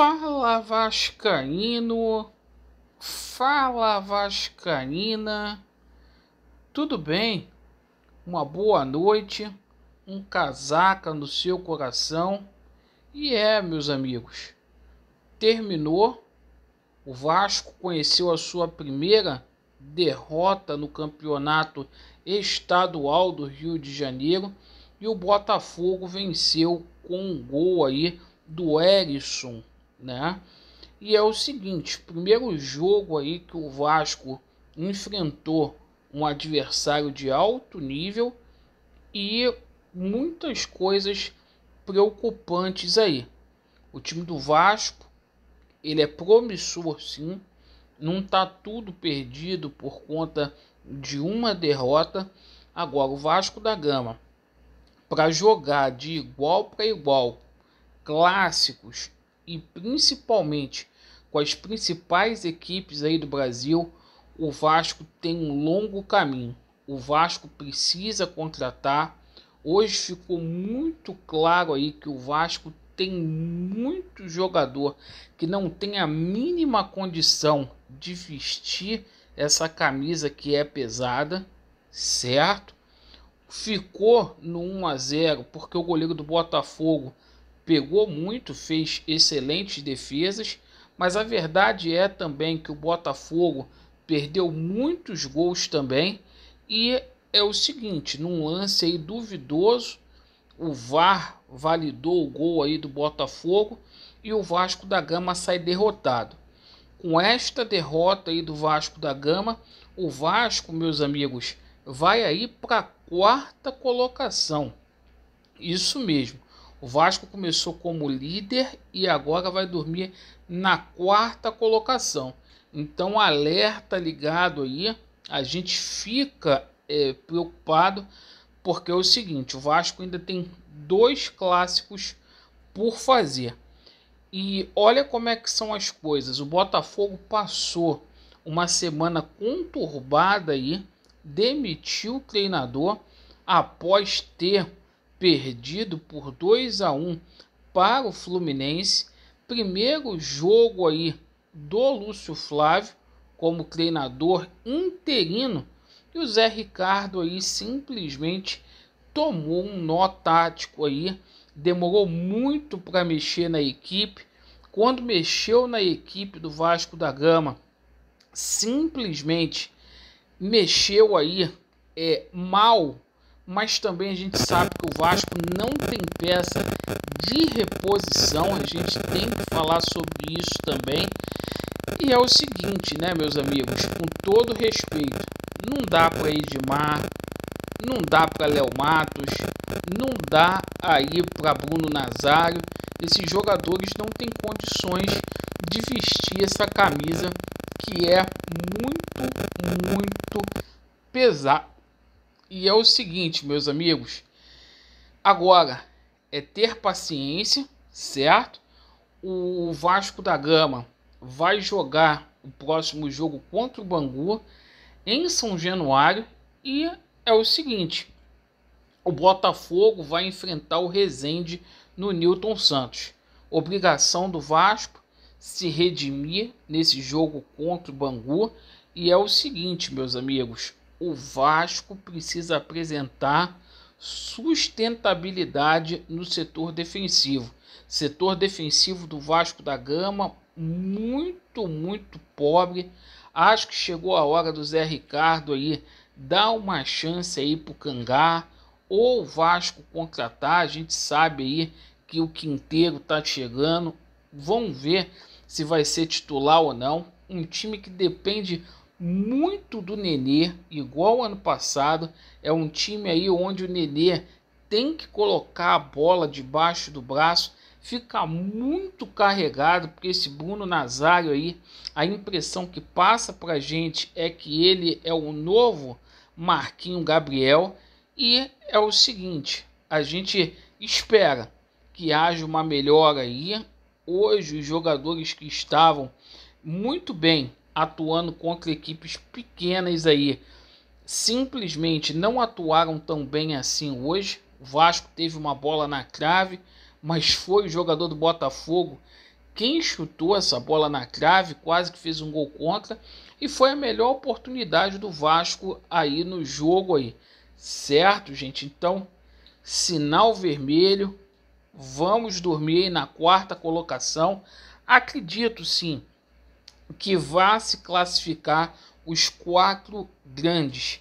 Fala Vascaíno, fala Vascaína, tudo bem? Uma boa noite, um casaca no seu coração. E é, meus amigos, terminou. O Vasco conheceu a sua primeira derrota no campeonato estadual do Rio de Janeiro e o Botafogo venceu com um gol aí do Erisson né? E é o seguinte, primeiro jogo aí que o Vasco enfrentou um adversário de alto nível e muitas coisas preocupantes aí. O time do Vasco, ele é promissor sim, não tá tudo perdido por conta de uma derrota. Agora o Vasco da Gama para jogar de igual para igual clássicos e principalmente com as principais equipes aí do Brasil, o Vasco tem um longo caminho. O Vasco precisa contratar. Hoje ficou muito claro aí que o Vasco tem muito jogador que não tem a mínima condição de vestir essa camisa que é pesada, certo? Ficou no 1 a 0 porque o goleiro do Botafogo pegou muito, fez excelentes defesas, mas a verdade é também que o Botafogo perdeu muitos gols também e é o seguinte, num lance aí duvidoso, o VAR validou o gol aí do Botafogo e o Vasco da Gama sai derrotado. Com esta derrota aí do Vasco da Gama, o Vasco, meus amigos, vai aí para a quarta colocação. Isso mesmo. O Vasco começou como líder e agora vai dormir na quarta colocação. Então, alerta ligado aí, a gente fica é, preocupado porque é o seguinte: o Vasco ainda tem dois clássicos por fazer. E olha como é que são as coisas. O Botafogo passou uma semana conturbada aí, demitiu o treinador após ter perdido por 2 a 1 para o Fluminense. Primeiro jogo aí do Lúcio Flávio como treinador interino e o Zé Ricardo aí simplesmente tomou um nó tático aí, demorou muito para mexer na equipe. Quando mexeu na equipe do Vasco da Gama, simplesmente mexeu aí é mal mas também a gente sabe que o Vasco não tem peça de reposição, a gente tem que falar sobre isso também. E é o seguinte, né, meus amigos, com todo respeito, não dá para Edmar, não dá para Léo Matos, não dá aí para Bruno Nazário. Esses jogadores não têm condições de vestir essa camisa que é muito, muito pesada e é o seguinte, meus amigos. Agora é ter paciência, certo? O Vasco da Gama vai jogar o próximo jogo contra o Bangu em São Januário e é o seguinte: o Botafogo vai enfrentar o Resende no Newton Santos. Obrigação do Vasco se redimir nesse jogo contra o Bangu e é o seguinte, meus amigos o Vasco precisa apresentar sustentabilidade no setor defensivo. Setor defensivo do Vasco da Gama muito, muito pobre. Acho que chegou a hora do Zé Ricardo aí dar uma chance aí pro Cangá ou o Vasco contratar. A gente sabe aí que o Quinteiro tá chegando. Vão ver se vai ser titular ou não. Um time que depende muito do Nenê, igual ano passado. É um time aí onde o Nenê tem que colocar a bola debaixo do braço. Fica muito carregado, porque esse Bruno Nazário aí, a impressão que passa para a gente é que ele é o novo Marquinho Gabriel. E é o seguinte, a gente espera que haja uma melhora aí. Hoje os jogadores que estavam muito bem atuando contra equipes pequenas aí simplesmente não atuaram tão bem assim hoje. O Vasco teve uma bola na trave, mas foi o jogador do Botafogo quem chutou essa bola na trave, quase que fez um gol contra e foi a melhor oportunidade do Vasco aí no jogo aí. Certo, gente? Então, sinal vermelho. Vamos dormir na quarta colocação. Acredito sim que vá se classificar os quatro grandes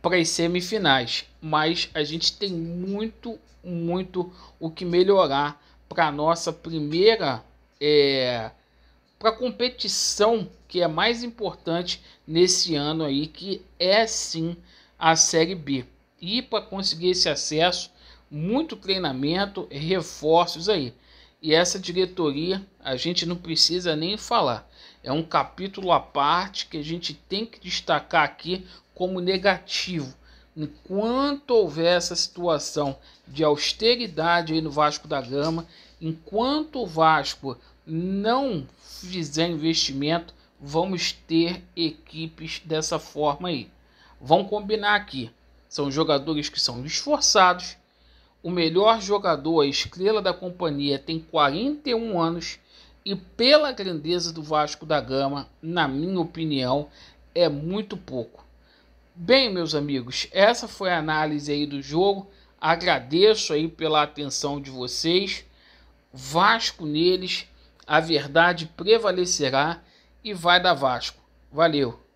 para as semifinais, mas a gente tem muito, muito o que melhorar para nossa primeira é, para a competição que é mais importante nesse ano aí, que é sim a Série B. E para conseguir esse acesso, muito treinamento, reforços aí. E essa diretoria, a gente não precisa nem falar. É um capítulo à parte que a gente tem que destacar aqui como negativo. Enquanto houver essa situação de austeridade aí no Vasco da Gama, enquanto o Vasco não fizer investimento, vamos ter equipes dessa forma aí. Vão combinar aqui. São jogadores que são esforçados, o melhor jogador, a estrela da companhia, tem 41 anos e, pela grandeza do Vasco da Gama, na minha opinião, é muito pouco. Bem, meus amigos, essa foi a análise aí do jogo. Agradeço aí pela atenção de vocês. Vasco neles, a verdade prevalecerá e vai da Vasco. Valeu!